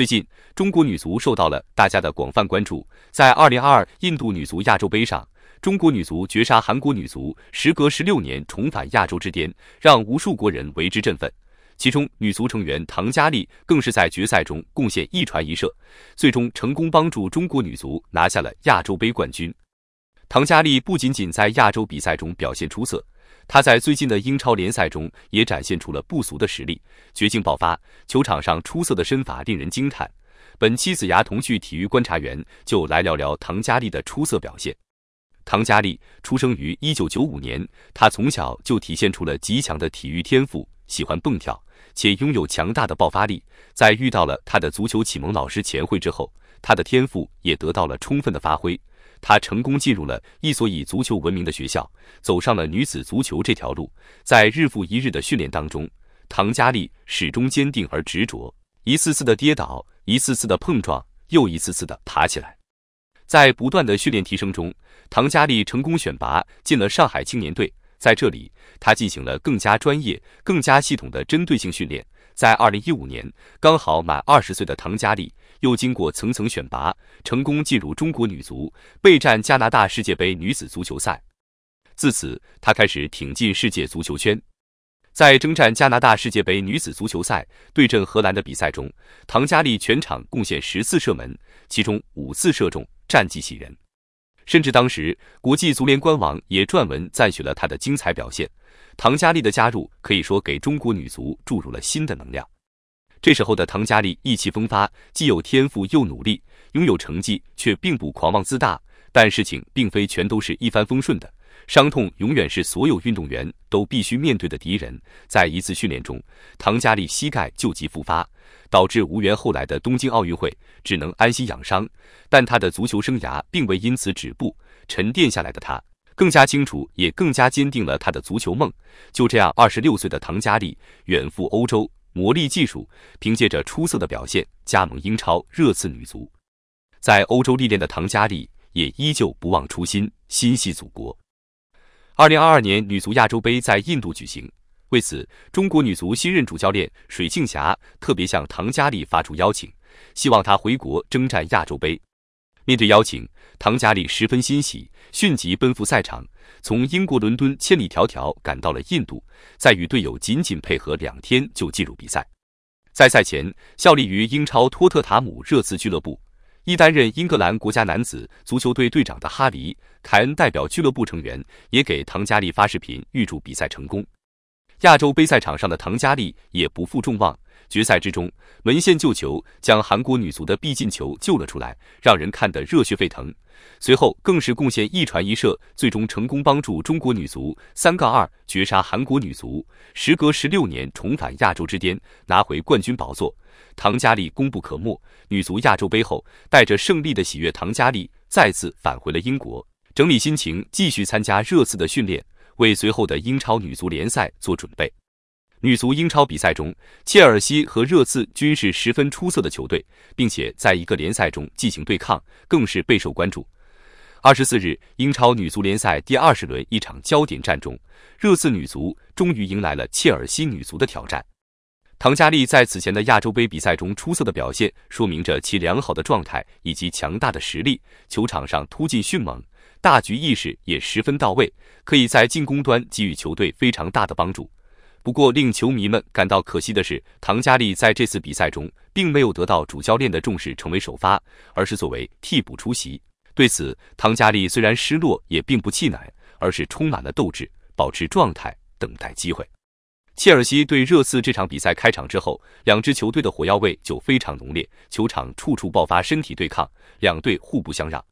最近，中国女足受到了大家的广泛关注。在2022印度女足亚洲杯上，中国女足绝杀韩国女足，时隔16年重返亚洲之巅，让无数国人为之振奋。其中，女足成员唐佳丽更是在决赛中贡献一传一射，最终成功帮助中国女足拿下了亚洲杯冠军。唐佳丽不仅仅在亚洲比赛中表现出色。他在最近的英超联赛中也展现出了不俗的实力，绝境爆发，球场上出色的身法令人惊叹。本期子牙同趣体育观察员就来聊聊唐佳丽的出色表现。唐佳丽出生于一九九五年，她从小就体现出了极强的体育天赋，喜欢蹦跳，且拥有强大的爆发力。在遇到了她的足球启蒙老师钱慧之后，她的天赋也得到了充分的发挥。她成功进入了一所以足球闻名的学校，走上了女子足球这条路。在日复一日的训练当中，唐佳丽始终坚定而执着，一次次的跌倒，一次次的碰撞，又一次次的爬起来。在不断的训练提升中，唐佳丽成功选拔进了上海青年队，在这里，她进行了更加专业、更加系统的针对性训练。在二零一五年刚好满二十岁的唐佳丽，又经过层层选拔，成功进入中国女足备战加拿大世界杯女子足球赛。自此，她开始挺进世界足球圈。在征战加拿大世界杯女子足球赛对阵荷兰的比赛中，唐佳丽全场贡献十次射门，其中五次射中，战绩喜人。甚至当时，国际足联官网也撰文赞许了他的精彩表现。唐佳丽的加入，可以说给中国女足注入了新的能量。这时候的唐佳丽意气风发，既有天赋又努力，拥有成绩却并不狂妄自大。但事情并非全都是一帆风顺的。伤痛永远是所有运动员都必须面对的敌人。在一次训练中，唐佳丽膝盖旧疾复发，导致无缘后来的东京奥运会，只能安心养伤。但她的足球生涯并未因此止步，沉淀下来的她更加清楚，也更加坚定了她的足球梦。就这样，二十六岁的唐佳丽远赴欧洲磨砺技术，凭借着出色的表现，加盟英超热刺女足。在欧洲历练的唐佳丽也依旧不忘初心，心系祖国。二零二二年女足亚洲杯在印度举行，为此，中国女足新任主教练水庆霞特别向唐佳丽发出邀请，希望她回国征战亚洲杯。面对邀请，唐佳丽十分欣喜，迅即奔赴赛场，从英国伦敦千里迢迢赶到了印度，在与队友紧紧配合两天就进入比赛。在赛前，效力于英超托特塔姆热刺俱乐部。一担任英格兰国家男子足球队队长的哈里·凯恩代表俱乐部成员，也给唐佳丽发视频预祝比赛成功。亚洲杯赛场上的唐佳丽也不负众望，决赛之中，门线救球将韩国女足的必进球救了出来，让人看得热血沸腾。随后更是贡献一传一射，最终成功帮助中国女足三杠二绝杀韩国女足，时隔十六年重返亚洲之巅，拿回冠军宝座。唐佳丽功不可没。女足亚洲杯后，带着胜利的喜悦，唐佳丽再次返回了英国，整理心情，继续参加热刺的训练。为随后的英超女足联赛做准备。女足英超比赛中，切尔西和热刺均是十分出色的球队，并且在一个联赛中进行对抗，更是备受关注。二十四日，英超女足联赛第二十轮一场焦点战中，热刺女足终于迎来了切尔西女足的挑战。唐佳丽在此前的亚洲杯比赛中出色的表现，说明着其良好的状态以及强大的实力，球场上突进迅猛。大局意识也十分到位，可以在进攻端给予球队非常大的帮助。不过，令球迷们感到可惜的是，唐佳丽在这次比赛中并没有得到主教练的重视，成为首发，而是作为替补出席。对此，唐佳丽虽然失落，也并不气馁，而是充满了斗志，保持状态，等待机会。切尔西对热刺这场比赛开场之后，两支球队的火药味就非常浓烈，球场处处爆发身体对抗，两队互不相让。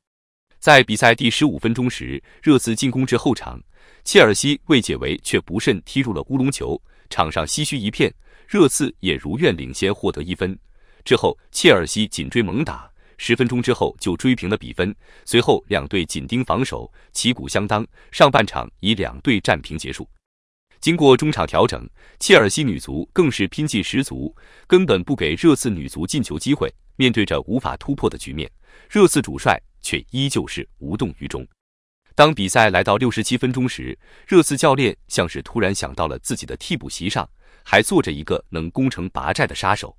在比赛第十五分钟时，热刺进攻至后场，切尔西未解围，却不慎踢入了乌龙球，场上唏嘘一片。热刺也如愿领先，获得一分。之后，切尔西紧追猛打，十分钟之后就追平了比分。随后，两队紧盯防守，旗鼓相当。上半场以两队战平结束。经过中场调整，切尔西女足更是拼劲十足，根本不给热刺女足进球机会。面对着无法突破的局面，热刺主帅。却依旧是无动于衷。当比赛来到六十七分钟时，热刺教练像是突然想到了自己的替补席上还坐着一个能攻城拔寨的杀手。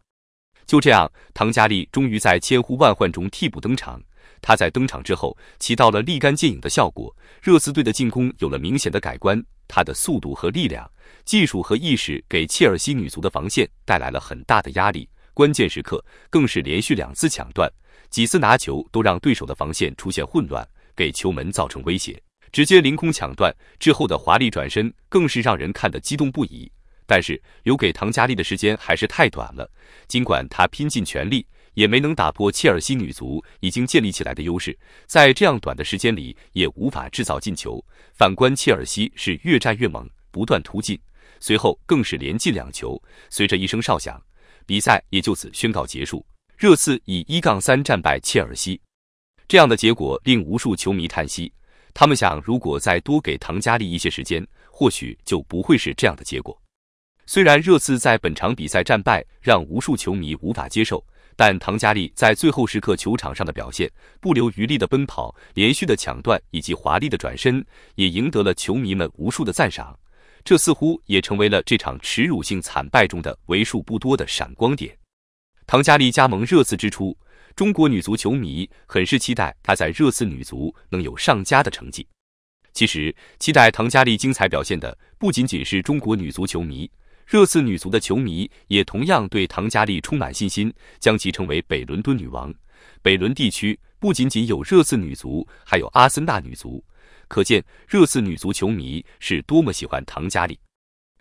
就这样，唐佳丽终于在千呼万唤中替补登场。她在登场之后起到了立竿见影的效果，热刺队的进攻有了明显的改观。她的速度和力量、技术和意识给切尔西女足的防线带来了很大的压力。关键时刻更是连续两次抢断，几次拿球都让对手的防线出现混乱，给球门造成威胁。直接凌空抢断之后的华丽转身，更是让人看得激动不已。但是留给唐佳丽的时间还是太短了，尽管她拼尽全力，也没能打破切尔西女足已经建立起来的优势。在这样短的时间里，也无法制造进球。反观切尔西是越战越猛，不断突进，随后更是连进两球。随着一声哨响。比赛也就此宣告结束，热刺以一杠三战败切尔西，这样的结果令无数球迷叹息。他们想，如果再多给唐佳丽一些时间，或许就不会是这样的结果。虽然热刺在本场比赛战败，让无数球迷无法接受，但唐佳丽在最后时刻球场上的表现，不留余力的奔跑，连续的抢断以及华丽的转身，也赢得了球迷们无数的赞赏。这似乎也成为了这场耻辱性惨败中的为数不多的闪光点。唐佳丽加盟热刺之初，中国女足球迷很是期待她在热刺女足能有上佳的成绩。其实，期待唐佳丽精彩表现的不仅仅是中国女足球迷，热刺女足的球迷也同样对唐佳丽充满信心，将其称为“北伦敦女王”。北伦地区不仅仅有热刺女足，还有阿森纳女足。可见热刺女足球迷是多么喜欢唐佳丽，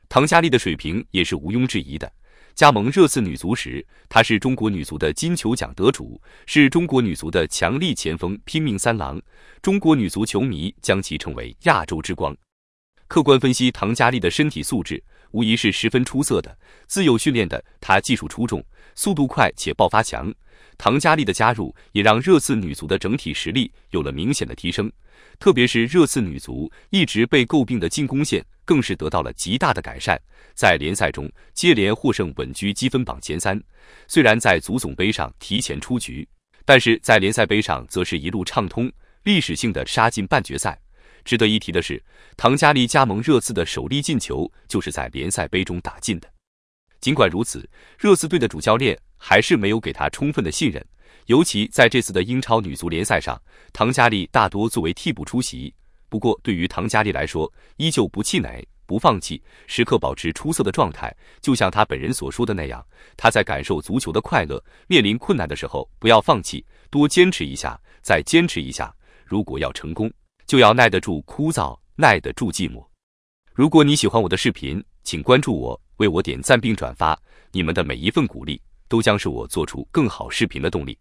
唐佳丽的水平也是毋庸置疑的。加盟热刺女足时，她是中国女足的金球奖得主，是中国女足的强力前锋拼命三郎。中国女足球迷将其称为亚洲之光。客观分析唐佳丽的身体素质，无疑是十分出色的。自由训练的她，技术出众，速度快且爆发强。唐佳丽的加入也让热刺女足的整体实力有了明显的提升，特别是热刺女足一直被诟病的进攻线更是得到了极大的改善，在联赛中接连获胜，稳居积分榜前三。虽然在足总杯上提前出局，但是在联赛杯上则是一路畅通，历史性的杀进半决赛。值得一提的是，唐佳丽加盟热刺的首粒进球就是在联赛杯中打进的。尽管如此，热刺队的主教练。还是没有给他充分的信任，尤其在这次的英超女足联赛上，唐佳丽大多作为替补出席。不过，对于唐佳丽来说，依旧不气馁、不放弃，时刻保持出色的状态。就像她本人所说的那样，她在感受足球的快乐。面临困难的时候，不要放弃，多坚持一下，再坚持一下。如果要成功，就要耐得住枯燥，耐得住寂寞。如果你喜欢我的视频，请关注我，为我点赞并转发，你们的每一份鼓励。都将是我做出更好视频的动力。